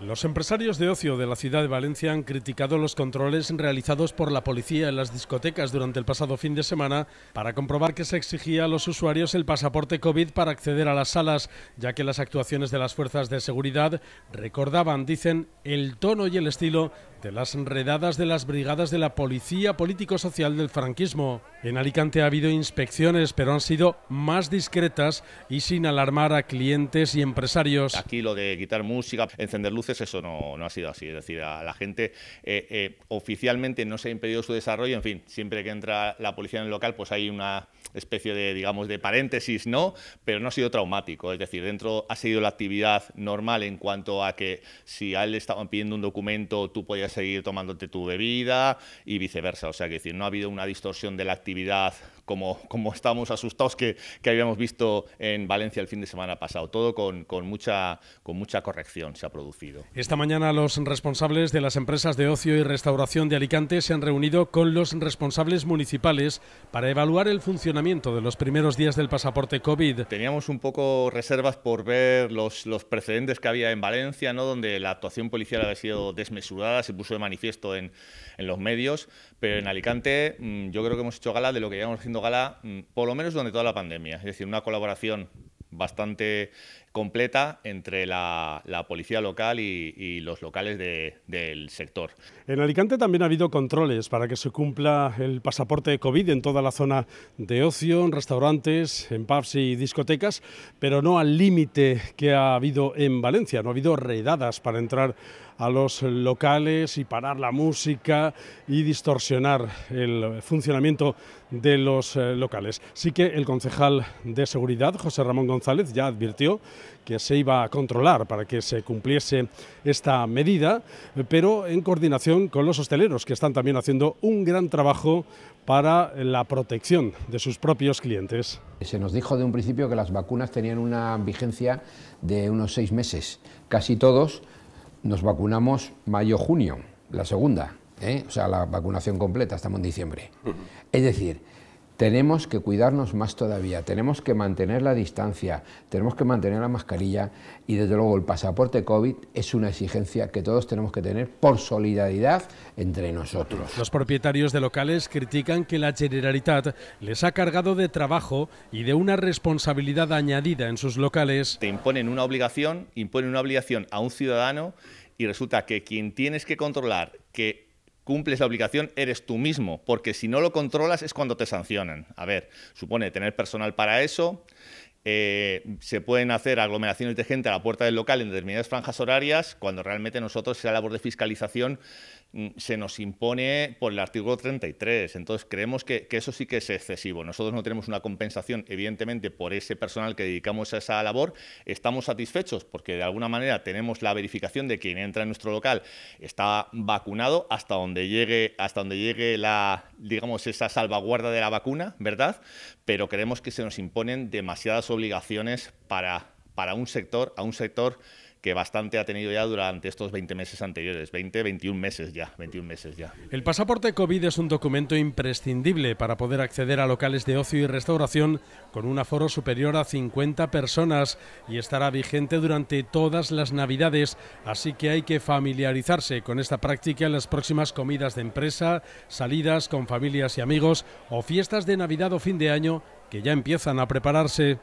Los empresarios de ocio de la ciudad de Valencia han criticado los controles realizados por la policía en las discotecas durante el pasado fin de semana para comprobar que se exigía a los usuarios el pasaporte COVID para acceder a las salas, ya que las actuaciones de las fuerzas de seguridad recordaban, dicen, el tono y el estilo de las enredadas de las brigadas de la policía político-social del franquismo. En Alicante ha habido inspecciones, pero han sido más discretas y sin alarmar a clientes y empresarios. Aquí lo de quitar música, encender luz eso no, ha sido así. Es decir, a la gente eh, eh, oficialmente no se ha impedido su desarrollo. En fin, siempre que entra la policía en el local, pues hay una especie de, digamos, de paréntesis, ¿no? Pero no ha sido traumático. Es decir, dentro ha sido la actividad normal en cuanto a que si a él le estaban pidiendo un documento, tú podías seguir tomándote tu bebida y viceversa. O sea, que decir, no ha habido una distorsión de la actividad como, como estábamos asustados que, habíamos visto en Valencia el fin de semana pasado. Todo con, mucha, con mucha corrección se ha producido. Esta mañana los responsables de las empresas de ocio y restauración de Alicante se han reunido con los responsables municipales para evaluar el funcionamiento de los primeros días del pasaporte COVID. Teníamos un poco reservas por ver los, precedentes que había en Valencia, donde la actuación policial había sido desmesurada, se puso de manifiesto en, en los medios, pero en Alicante mm, yo creo que hemos hecho gala de lo que llevamos haciendo gala mm, por lo menos durante toda la pandemia, es decir, una colaboración bastante completa entre la, policía local y, los locales del sector. En Alicante también ha habido controles para que se cumpla el pasaporte de COVID en toda la zona de ocio, en restaurantes, en pubs y discotecas, pero no al límite que ha habido en Valencia. No ha habido redadas para entrar a los locales y parar la música y distorsionar el funcionamiento de los eh, locales. Sí que el concejal de seguridad, José Ramón González, ya advirtió que se iba a controlar para que se cumpliese esta medida, pero en coordinación con los hosteleros, que están también haciendo un gran trabajo para la protección de sus propios clientes. Se nos dijo de un principio que las vacunas tenían una vigencia de unos seis meses. Casi todos nos vacunamos mayo-junio, la segunda, ¿eh? o sea, la vacunación completa, estamos en diciembre. Es decir, tenemos que cuidarnos más todavía, tenemos que mantener la distancia, tenemos que mantener la mascarilla y desde luego el pasaporte COVID es una exigencia que todos tenemos que tener por solidaridad entre nosotros. Los propietarios de locales critican que la Generalitat les ha cargado de trabajo y de una responsabilidad añadida en sus locales. Te imponen una obligación, imponen una obligación a un ciudadano y resulta que quien tienes que controlar que cumples la obligación eres tú mismo, porque si no lo controlas es cuando te sancionan. A ver, supone tener personal para eso, eh, se pueden hacer aglomeraciones de gente a la puerta del local en determinadas franjas horarias, cuando realmente nosotros esa labor de fiscalización mm, se nos impone por el artículo 33. Entonces creemos que, eso sí que es excesivo. Nosotros no tenemos una compensación, evidentemente, por ese personal que dedicamos a esa labor. Estamos satisfechos porque de alguna manera tenemos la verificación de quien entra en nuestro local está vacunado hasta donde llegue, hasta donde llegue la, digamos, esa salvaguarda de la vacuna, ¿verdad? Pero creemos que se nos imponen demasiadas obligaciones para, para un sector, a un sector que bastante ha tenido ya durante estos 20 meses anteriores, 20, 21 meses ya, 21 meses ya. El pasaporte COVID es un documento imprescindible para poder acceder a locales de ocio y restauración con un aforo superior a 50 personas y estará vigente durante todas las Navidades, así que hay que familiarizarse con esta práctica en las próximas comidas de empresa, salidas con familias y amigos o fiestas de Navidad o fin de año que ya empiezan a prepararse.